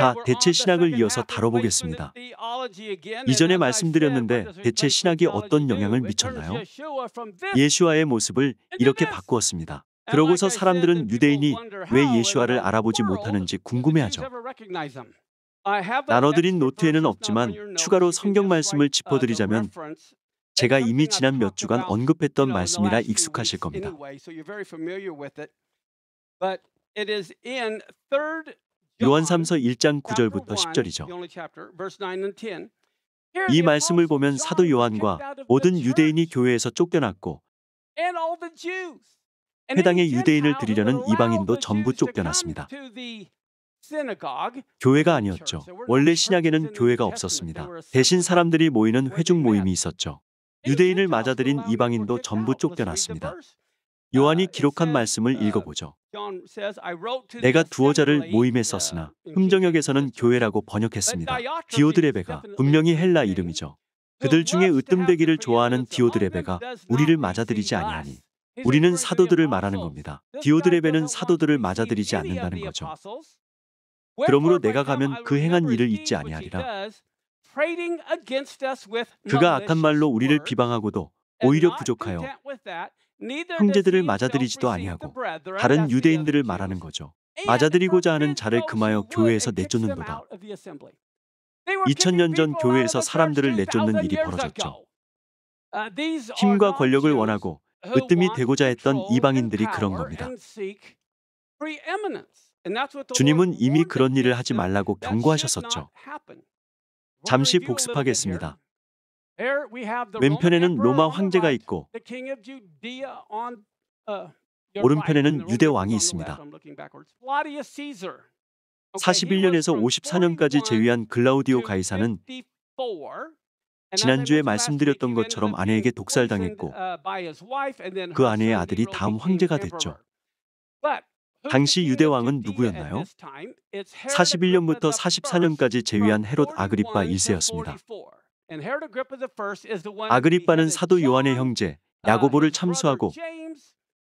자, 대체 신학을 이어서 다뤄보겠습니다. 이전에 말씀드렸는데 대체 신학이 어떤 영향을 미쳤나요? 예수와의 모습을 이렇게 바꾸었습니다. 그러고서 사람들은 유대인이 왜 예수와를 알아보지 못하는지 궁금해하죠. 나눠드린 노트에는 없지만 추가로 성경 말씀을 짚어드리자면 제가 이미 지난 몇 주간 언급했던 말씀이라 익숙하실 겁니다. 요한삼서 1장 9절부터 10절이죠. 이 말씀을 보면 사도 요한과 모든 유대인이 교회에서 쫓겨났고 해당의 유대인을 들이려는 이방인도 전부 쫓겨났습니다. 교회가 아니었죠. 원래 신약에는 교회가 없었습니다. 대신 사람들이 모이는 회중 모임이 있었죠. 유대인을 맞아들인 이방인도 전부 쫓겨났습니다. 요한이 uh, 기록한 말씀을 uh, 읽어보죠. 내가 두어자를 모임에 uh, 썼으나 흠정역에서는 교회라고 번역했습니다. 디오드레베가 분명히 헬라 이름이죠. 그들 중에 으뜸배기를 좋아하는 디오드레베가 우리를 맞아들이지 아니하니 우리는 사도들을 말하는 겁니다. 디오드레베는 사도들을 맞아들이지 않는다는 거죠. 그러므로 내가 가면 그 행한 일을 잊지 아니하리라. 그가 악한 말로 우리를 비방하고도 오히려 부족하여 형제들을 맞아들이지도 아니하고 다른 유대인들을 말하는 거죠. 맞아들이고자 하는 자를 금하여 교회에서 내쫓는거다 2000년 전 교회에서 사람들을 내쫓는 일이 벌어졌죠. Uh, 힘과 권력을 원하고 으뜸이 되고자 했던 이방인들이 그런 겁니다. 주님은 이미 그런 일을 하지 말라고 경고하셨었죠. 잠시 복습하겠습니다. 왼편에는 로마 황제가 있고 uh, 오른편에는 유대 왕이 있습니다. 41년에서 54년까지 제위한 글라우디오 가이사는 지난주에 말씀드렸던 것처럼 아내에게 독살당했고 uh, 그 아내의 아들이 다음 황제가 됐죠. 당시 유대 왕은 누구였나요? 41년부터 44년까지 제위한 헤롯 아그리파 1세였습니다. 아그리빠는 사도 요한의 형제 uh, 야고보를 참수하고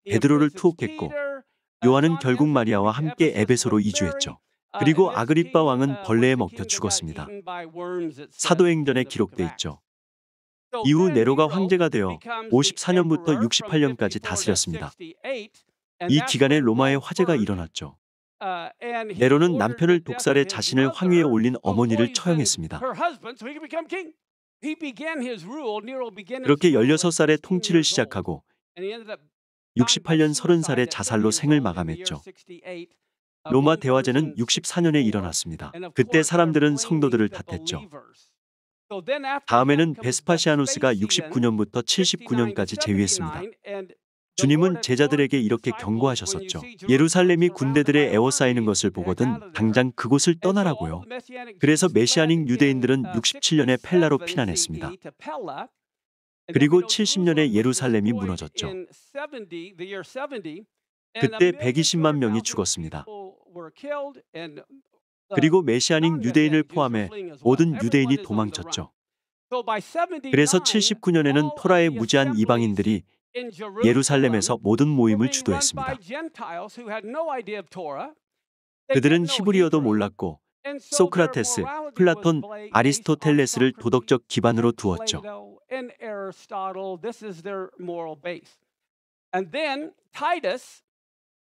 베드로를 투옥했고 uh, 요한은 결국 마리아와 함께 에베소로 이주했죠. Uh, 그리고 아그리빠 왕은 벌레에 먹혀 죽었습니다. 사도행전에 기록돼 있죠. 이후 네로가 황제가 되어 54년부터 68년까지 다스렸습니다. 이 기간에 로마의 화재가 일어났죠. 네로는 남편을 독살해 자신을 황위에 올린 어머니를 처형했습니다. 그렇게 16살에 통치를 시작하고 68년 30살에 자살로 생을 마감했죠. 로마 대화제는 64년에 일어났습니다. 그때 사람들은 성도들을 탓했죠. 다음에는 베스파시아누스가 69년부터 79년까지 재위했습니다. 주님은 제자들에게 이렇게 경고하셨었죠. 예루살렘이 군대들의 에워싸이는 것을 보거든 당장 그곳을 떠나라고요. 그래서 메시아닌 유대인들은 67년에 펠라로 피난했습니다. 그리고 70년에 예루살렘이 무너졌죠. 그때 120만 명이 죽었습니다. 그리고 메시아닌 유대인을 포함해 모든 유대인이 도망쳤죠. 그래서 79년에는 토라의 무지한 이방인들이 예루살렘에서 모든 모임을 주도했습니다. 그들은 히브리어도 몰랐고 소크라테스, 플라톤, 아리스토텔레스를 도덕적 기반으로 두었죠. Uh,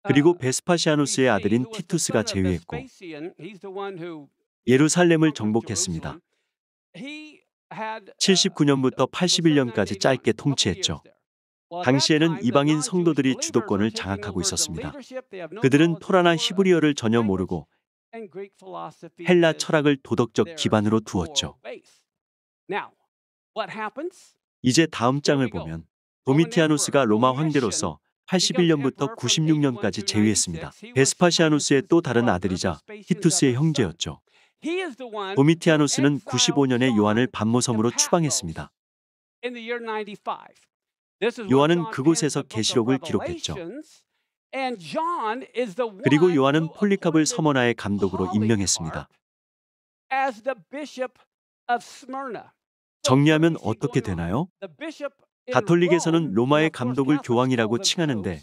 그리고 베스파시아누스의 아들인 티투스가 제위했고 예루살렘을 정복했습니다. 79년부터 uh, 81년까지 짧게 통치했죠. 당시에는 이방인 성도들이 주도권을 장악하고 있었습니다. 그들은 토라나 히브리어를 전혀 모르고 헬라 철학을 도덕적 기반으로 두었죠. 이제 다음 장을 보면 도미티아누스가 로마 황제로서 81년부터 96년까지 재위했습니다. 베스파시아누스의 또 다른 아들이자 히투스의 형제였죠. 도미티아누스는 95년에 요한을 반모섬으로 추방했습니다. 요한은 그곳에서 계시록을 기록했죠. 그리고 요한은 폴리캅을 서머나의 감독으로 임명했습니다. 정리하면 어떻게 되나요? 가톨릭에서는 로마의 감독을 교황이라고 칭하는데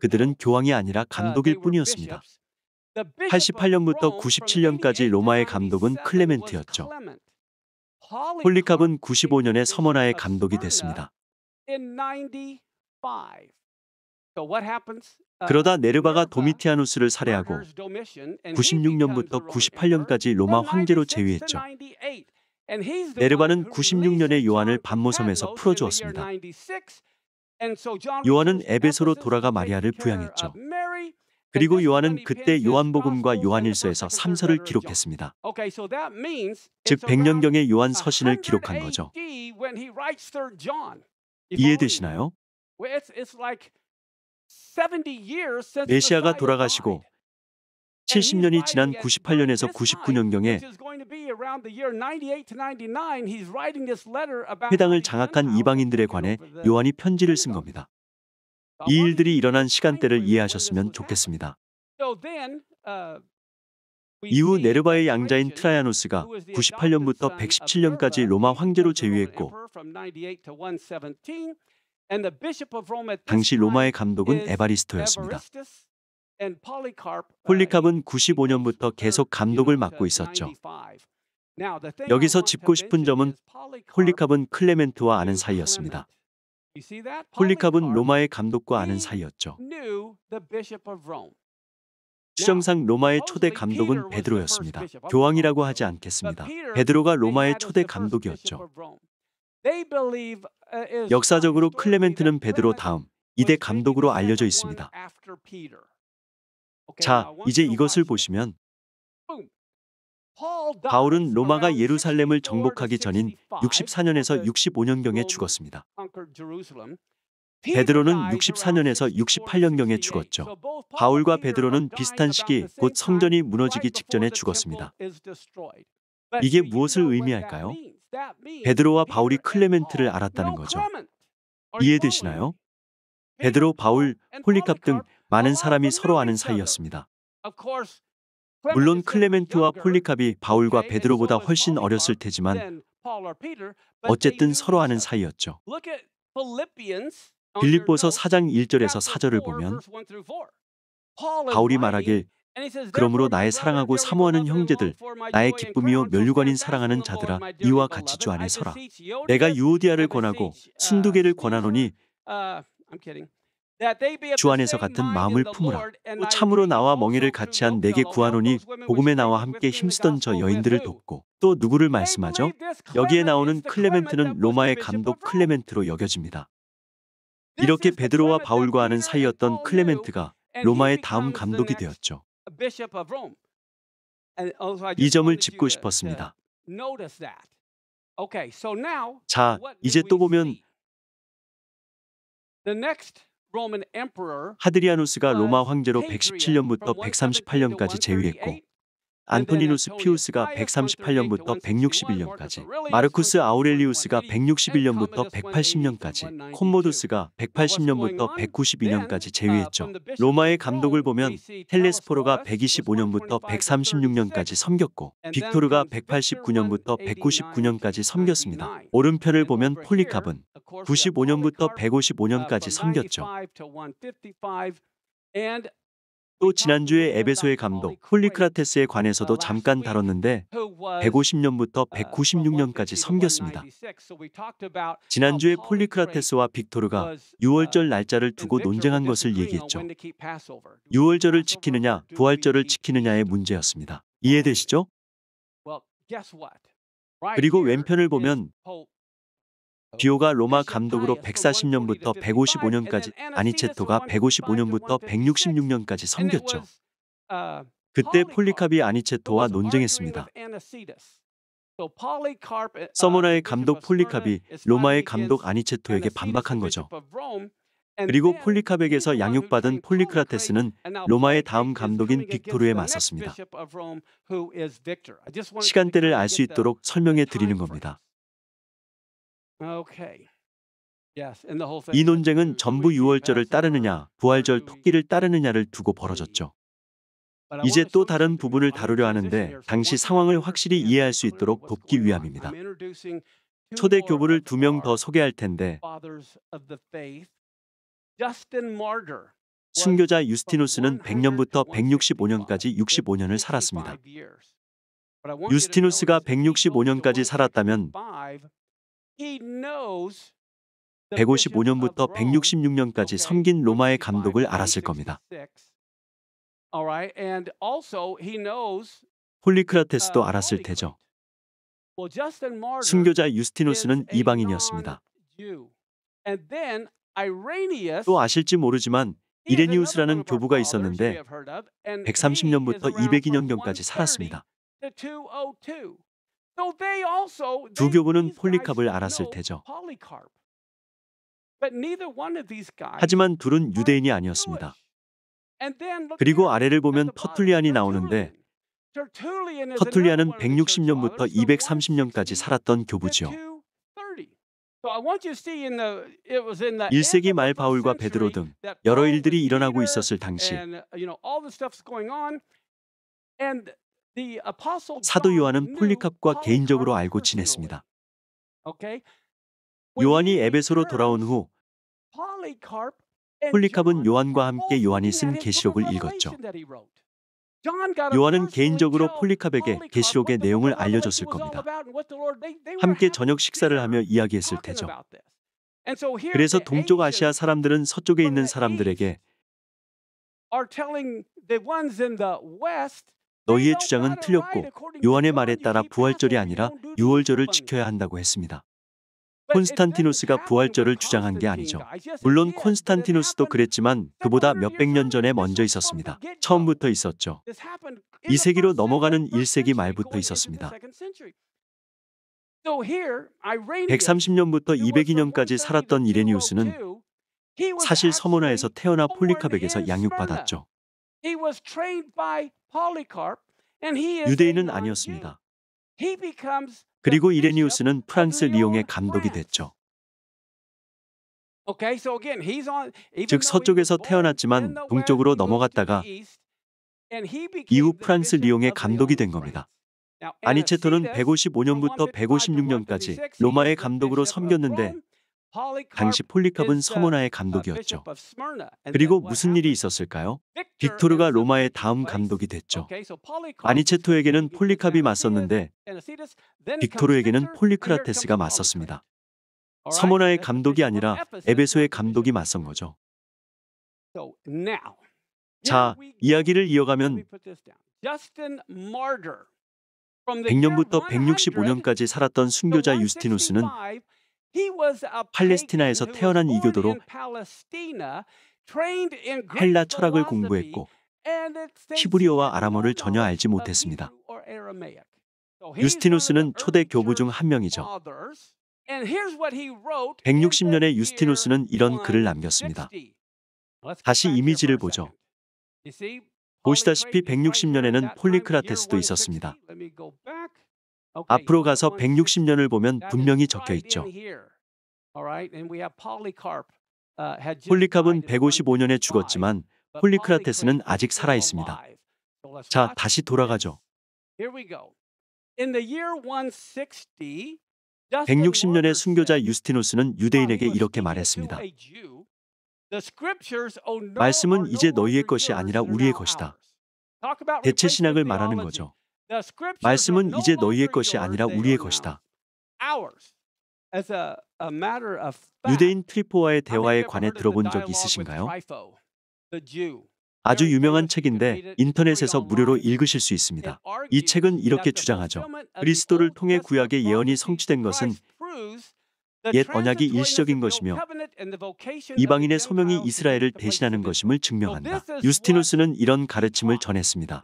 그들은 교황이 아니라 uh, 감독일 뿐이었습니다. 88년부터 97년까지 로마의 감독은 클레멘트였죠. 폴리캅은 95년에 서머나의 감독이 됐습니다. So what happens uh, 그러다 네르바가 도미티아누스를 살해하고 96년부터 98년까지 로마 황제로 제위했죠. 네르바는 96년에 요한을 반모섬에서 풀어주었습니다. 요한은 에베소로 돌아가 마리아를 부양했죠. 그리고 요한은 그때 요한복음과 요한일서에서 3서를 기록했습니다. 즉 100년경의 요한 서신을 기록한 거죠. 이해되시나요? 메시아가 돌아가시고 70년이 지난 98년에서 99년경에 회당을 장악한 이방인들에 관해 요한이 편지를 쓴 겁니다. 이 일들이 일어난 시간대를 이해하셨으면 좋겠습니다. Uh, 이후 네르바의 양자인 트라야누스가 98년부터 117년까지 로마 황제로 재위했고 그 당시 로마의 감독은 에바리스토였습니다. Uh, 폴리캅은 95년부터 계속 감독을 맡고 있었죠. 여기서 짚고 싶은 점은 폴리캅은 클레멘트와 아는 사이였습니다. 폴리캅은 로마의 감독과 아는 사이였죠. 시정상 로마의 초대 감독은 베드로였습니다. 교황이라고 하지 않겠습니다. 베드로가 로마의 초대 감독이었죠. Uh, 역사적으로 클레멘트는 베드로 다음 이대 감독으로 알려져 있습니다. 자, 이제 이것을 보시면 바울은 로마가 예루살렘을 정복하기 전인 64년에서 65년경에 죽었습니다. 베드로는 64년에서 68년경에 죽었죠. 바울과 베드로는 비슷한 시기 곧 성전이 무너지기 직전에 죽었습니다. 이게 무엇을 의미할까요? 베드로와 바울이 클레멘트를 알았다는 거죠. 이해되시나요? 베드로, 바울, 폴리캅등 많은 사람이 서로 아는 사이였습니다. 물론 클레멘트와 폴리캅이 바울과 베드로보다 훨씬 어렸을 테지만 어쨌든 서로 아는 사이였죠. 빌립보서 4장 1절에서 4절을 보면 바울이 말하길 그러므로 나의 사랑하고 사모하는 형제들, 나의 기쁨이요 면류관인 사랑하는 자들아, 이와 같이 주 안에 서라. 내가 유오디아를 권하고 uh, 순두계를 권하노니 uh, 주 안에서 같은 마음을 품으라. 또 참으로 나와 멍에를 같이 한 내게 구하노니 복음에 나와 함께 힘쓰던 저 여인들을 돕고 또 누구를 말씀하죠? 여기에 나오는 클레멘트는 로마의 감독 클레멘트로 여겨집니다. 이렇게 베드로와 바울과 하는 사이였던 클레멘트가 로마의 다음 감독이 되었죠. 이 점을 짚고 싶었습니다. 자, 이제 또 보면 하드리아누스가 로마 황제로 117년부터 138년까지 재위했고 안토니누스 피우스가 138년부터 161년까지, 마르쿠스 아우렐리우스가 161년부터 180년까지, 콤모두스가 180년부터 192년까지 제외했죠 로마의 감독을 보면 텔레스포로가 125년부터 136년까지 섬겼고 빅토르가 189년부터 199년까지 섬겼습니다. 오른편을 보면 폴리캅은 95년부터 155년까지 섬겼죠. 또 지난주에 에베소의 감독 폴리크라테스에 관해서도 잠깐 다뤘는데 150년부터 196년까지 섬겼습니다. 지난주에 폴리크라테스와 빅토르가 6월절 날짜를 두고 논쟁한 것을 얘기했죠. 6월절을 지키느냐 부활절을 지키느냐의 문제였습니다. 이해되시죠? 그리고 왼편을 보면 디오가 로마 감독으로 140년부터 155년까지 아니체토가 155년부터 166년까지 섬겼죠. Uh, 그때 폴리카비 아니체토와 논쟁했습니다. Uh, 서머나의 감독 폴리카비 로마의 감독 아니체토에게 반박한 거죠. 그리고 폴리캅에게서 카 양육받은 폴리크라테스는 로마의 다음 감독인 빅토르에 맞섰습니다. 시간대를 알 수 있도록 설명해 드리는 겁니다. 이 논쟁은 전부 유월절을 따르느냐, 부활절 mm-hmm. 토끼를 따르느냐를 두고 벌어졌죠. 이제 또 다른 부분을 다루려 하는데 당시 상황을 확실히 이해할 수 있도록 돕기 위함입니다. 초대 교부를 두 명 더 소개할 텐데 순교자 유스티누스는 100년부터 165년까지 65년을 살았습니다. 유스티누스가 165년까지 살았다면 155년부터 166년까지 섬긴 로마의 감독을 알았을 겁니다. 폴리크라테스도 uh, 알았을 테죠. 순교자 유스티노스는 이방인이었습니다. 또 아실지 모르지만 이레니우스라는 교부가 있었는데 130년부터 202년경까지 살았습니다. 두 교부는 폴리캅을 알았을 테죠. 하지만 둘은 유대인이 아니었습니다. 그리고 아래를 보면 터툴리안이 나오는데 터툴리안은 160년부터 230년까지 살았던 교부지요. 1세기 말 바울과 베드로 등 여러 일들이 일어나고 있었을 당시 사도 요한은 폴리캅과 개인적으로 알고 지냈습니다. 요한이 에베소로 돌아온 후 폴리캅은 요한과 함께 요한이 쓴 계시록을 읽었죠. 요한은 개인적으로 폴리캅에게 계시록의 내용을 알려줬을 겁니다. 함께 저녁 식사를 하며 이야기했을 테죠. 그래서 동쪽 아시아 사람들은 서쪽에 있는 사람들에게 너희의 주장은 틀렸고 요한의 말에 따라 부활절이 아니라 유월절을 지켜야 한다고 했습니다. 콘스탄티누스가 부활절을 주장한 게 아니죠. 물론 콘스탄티누스도 그랬지만 그보다 몇백 년 전에 먼저 있었습니다. 처음부터 있었죠. 2세기로 넘어가는 1세기 말부터 있었습니다. 130년부터 202년까지 살았던 이레니우스는 사실 서모나에서 태어나 폴리카백에서 양육받았죠. 유대인은 아니었습니다. 그리고 이레니우스는 프랑스 리옹의 감독이 됐죠. 즉 서쪽에서 태어났지만 동쪽으로 넘어갔다가 이후 프랑스 리옹의 감독이 된 겁니다. 아니체토는 155년부터 156년까지 로마의 감독으로 섬겼는데 당시 폴리캅은 서모나의 감독이었죠. 그리고 무슨 일이 있었을까요? 빅토르가 로마의 다음 감독이 됐죠. 아니체토에게는 폴리캅이 맞섰는데 빅토르에게는 폴리크라테스가 맞섰습니다. 서모나의 감독이 아니라 에베소의 감독이 맞선 거죠. 자, 이야기를 이어가면 100년부터 165년까지 살았던 순교자 유스티누스는 팔레스티나에서 태어난 이교도로 헬라 철학을 공부했고 히브리어와 아람어를 전혀 알지 못했습니다. 유스티누스는 초대 교부 중 한 명이죠. 160년에 유스티누스는 이런 글을 남겼습니다. 다시 이미지를 보죠. 보시다시피 160년에는 폴리크라테스도 있었습니다. 앞으로 가서 160년을 보면 분명히 적혀 있죠. Uh, 폴리캅은 155년에 죽었지만 폴리크라테스는 아직 살아 있습니다. 자, 다시 돌아가죠. 160년의 순교자 유스티노스는 유대인에게 이렇게 말했습니다. Oh, 말씀은 이제 너희의 것이 아니라 우리의 것이다. 대체 신학을 말하는 거죠. 말씀은 이제 너희의 것이 아니라 우리의 oh 것이다. 유대인 트리포와의 대화에 관해 들어본 적 있으신가요? 아주 유명한 책인데 인터넷에서 무료로 읽으실 수 있습니다. 이 책은 이렇게 주장하죠. 그리스도를 통해 구약의 예언이 성취된 것은 옛 언약이 일시적인 것이며 이방인의 소명이 이스라엘을 대신하는 것임을 증명한다. 유스티누스는 이런 가르침을 전했습니다.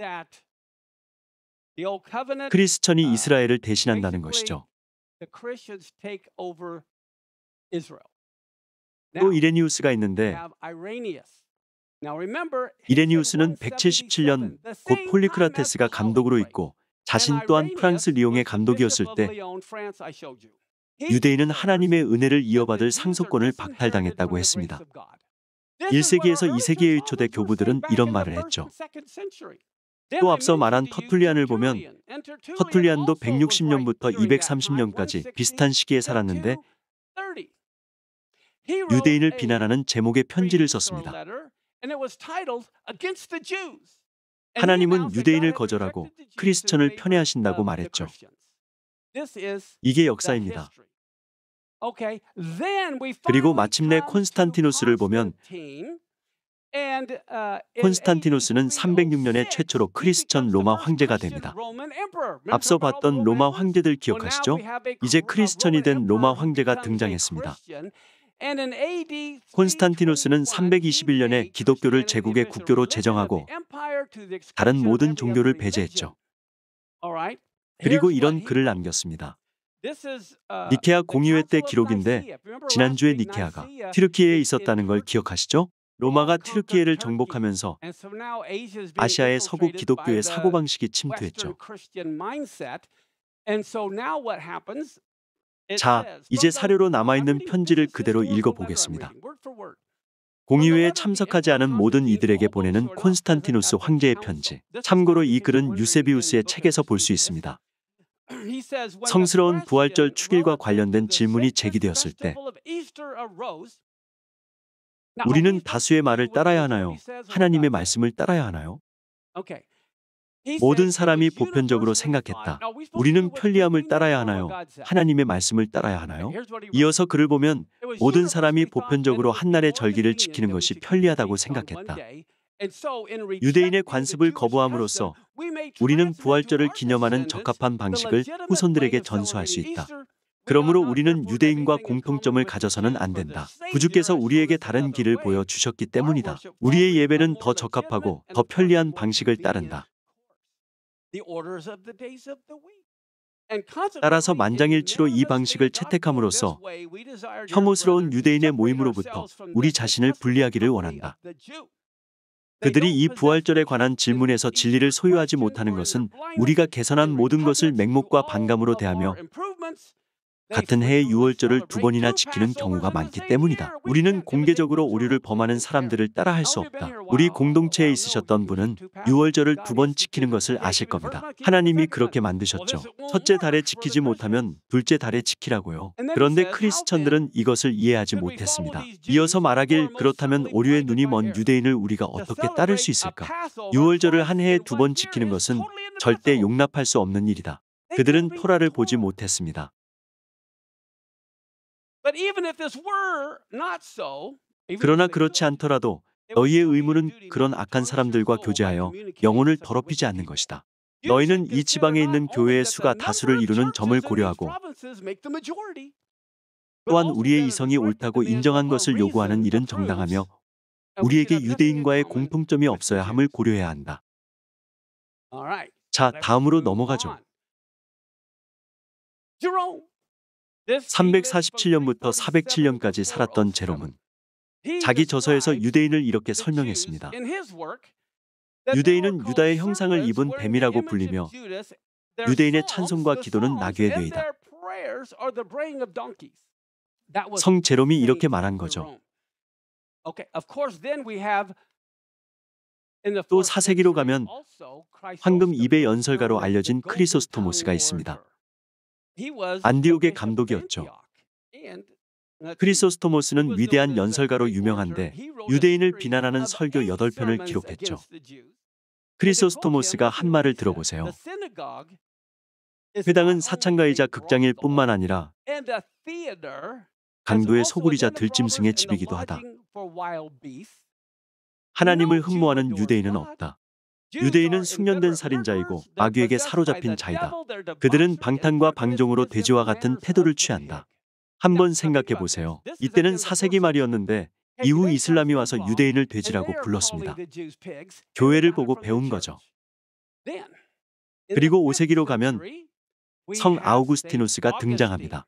크리스천이 uh, 이스라엘을 대신한다는 것이죠. 또 이레니우스가 있는데 이레니우스는 177년 곧 폴리크라테스가 감독으로 있고 자신 또한 프랑스 리옹의 감독이었을 때 유대인은 하나님의 은혜를 이어받을 상속권을 박탈당했다고 했습니다. 1세기에서 2세기의 초대 교부들은 이런 말을 했죠. 또 앞서 말한 터툴리안을 보면 터툴리안도 160년부터 230년까지 비슷한 시기에 살았는데 유대인을 비난하는 제목의 편지를 썼습니다. 하나님은 유대인을 거절하고 크리스천을 편애하신다고 말했죠. 이게 역사입니다. 그리고 마침내 콘스탄티누스를 보면 Uh, 콘스탄티누스는 306년에 최초로 크리스천 로마 황제가 됩니다. 앞서 봤던 로마 황제들 기억하시죠? 이제 크리스천이 된 로마 황제가 등장했습니다. 콘스탄티누스는 321년에 기독교를 제국의 국교로 제정하고 다른 모든 종교를 배제했죠. 그리고 이런 글을 남겼습니다. Uh, 니케아 공의회 때 기록인데 지난주에 니케아가 튀르키에 있었다는 걸 기억하시죠? 로마가 튀르키예를 정복하면서 아시아의 서구 기독교의 사고방식이 침투했죠. 자, 이제 사료로 남아있는 편지를 그대로 읽어보겠습니다. 공의회에 참석하지 않은 모든 이들에게 보내는 콘스탄티누스 황제의 편지. 참고로 이 글은 유세비우스의 책에서 볼 수 있습니다. 성스러운 부활절 축일과 관련된 질문이 제기되었을 때 우리는 다수의 말을 따라야 하나요? 하나님의 말씀을 따라야 하나요? 모든 사람이 보편적으로 생각했다. 우리는 편리함을 따라야 하나요? 하나님의 말씀을 따라야 하나요? 이어서 글을 보면 모든 사람이 보편적으로 한날의 절기를 지키는 것이 편리하다고 생각했다. 유대인의 관습을 거부함으로써 우리는 부활절을 기념하는 적합한 방식을 후손들에게 전수할 수 있다. 그러므로 우리는 유대인과 공통점을 가져서는 안 된다. 구주께서 우리에게 다른 길을 보여 주셨기 때문이다. 우리의 예배는 더 적합하고 더 편리한 방식을 따른다. 따라서 만장일치로 이 방식을 채택함으로써 혐오스러운 유대인의 모임으로부터 우리 자신을 분리하기를 원한다. 그들이 이 부활절에 관한 질문에서 진리를 소유하지 못하는 것은 우리가 개선한 모든 것을 맹목과 반감으로 대하며 네, 같은 해의 6월절을 두 번이나 지키는 경우가 그 많기 때문이다. 우리는 공개적으로 오류를 범하는 사람들을 따라할 수 없다. 우리 뭐 공동체에 있으셨던 분은 6월절을 두 번 지키는 것을 아실 겁니다. 하나님이 그렇게 만드셨죠. 첫째 달에 지키지 못하면 둘째 달에 지키라고요. 그런데 크리스천들은 이것을 이해하지 못했습니다. 이어서 말하길 그렇다면 오류의 눈이 먼 유대인을 우리가 어떻게 따를 수 있을까? 6월절을 한 해에 두 번 지키는 것은 절대 용납할 수 없는 일이다. 그들은 토라를 보지 못했습니다. 그러나 그렇지 않더라도 너희의 의무는 그런 악한 사람들과 교제하여 영혼을 더럽히지 않는 것이다. 너희는 이 지방에 있는 교회의 수가 다수를 이루는 점을 고려하고 또한 우리의 이성이 옳다고 인정한 것을 요구하는 일은 정당하며 우리에게 유대인과의 공통점이 없어야 함을 고려해야 한다. 자, 다음으로 넘어가죠. 347년부터 407년까지 살았던 제롬은 자기 저서에서 유대인을 이렇게 설명했습니다. 유대인은 유다의 형상을 입은 뱀이라고 불리며 유대인의 찬송과 기도는 나귀의 뇌이다. 성 제롬이 이렇게 말한 거죠. 또 사세기로 가면 황금 입의 연설가로 알려진 크리소스토모스가 있습니다. 안디옥의 감독이었죠. 크리소스토모스는 위대한 연설가로 유명한데 유대인을 비난하는 설교 8편을 기록했죠. 크리소스토모스가 한 말을 들어보세요. 회당은 사창가이자 극장일 뿐만 아니라 강도의 소굴이자 들짐승의 집이기도 하다. 하나님을 흠모하는 유대인은 없다. 유대인은 숙련된 살인자이고 마귀에게 사로잡힌 자이다. 그들은 방탄과 방종으로 돼지와 같은 태도를 취한다. 한번 생각해 보세요. 이때는 사세기 말이었는데 이후 이슬람이 와서 유대인을 돼지라고 불렀습니다. 교회를 보고 배운 거죠. 그리고 5세기로 가면 성 아우구스티누스가 등장합니다.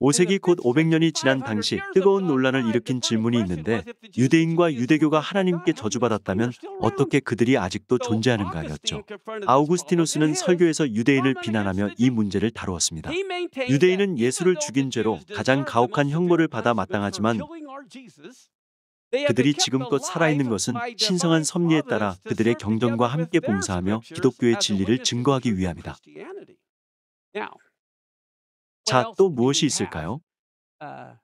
5세기 곧 500년이 지난 당시 뜨거운 논란을 일으킨 질문이 있는데 유대인과 유대교가 하나님께 저주받았다면 어떻게 그들이 아직도 존재하는가였죠. 아우구스티누스는 설교에서 유대인을 비난하며 이 문제를 다루었습니다. 유대인은 예수를 죽인 죄로 가장 가혹한 형벌을 받아 마땅하지만 그들이 지금껏 살아있는 것은 신성한 섭리에 따라 그들의 경전과 함께 봉사하며 기독교의 진리를 증거하기 위함이다. 자, 또 무엇이 있을까요? Uh,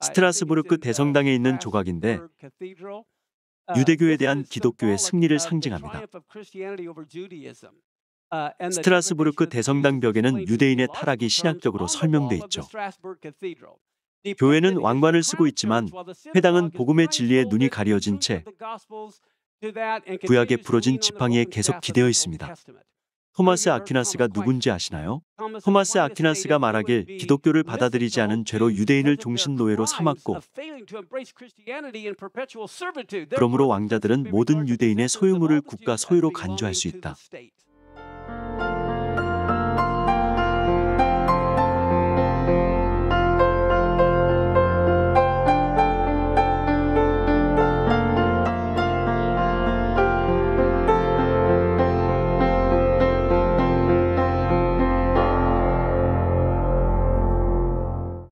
스트라스부르크 uh, 대성당에 있는 조각인데 uh, 유대교에 대한 기독교의 승리를 상징합니다. 스트라스부르크 대성당 벽에는 유대인의 타락이 신학적으로 설명돼 있죠. 교회는 왕관을 쓰고 있지만 회당은 복음의 진리에 눈이 가려진 채 구약에 부러진 지팡이에 계속 기대어 있습니다. 토마스 아퀴나스가 누군지 아시나요? 토마스 아퀴나스가 말하길 기독교를 받아들이지 않은 죄로 유대인을 종신 노예로 삼았고 그러므로 왕자들은 모든 유대인의 소유물을 국가 소유로 간주할 수 있다.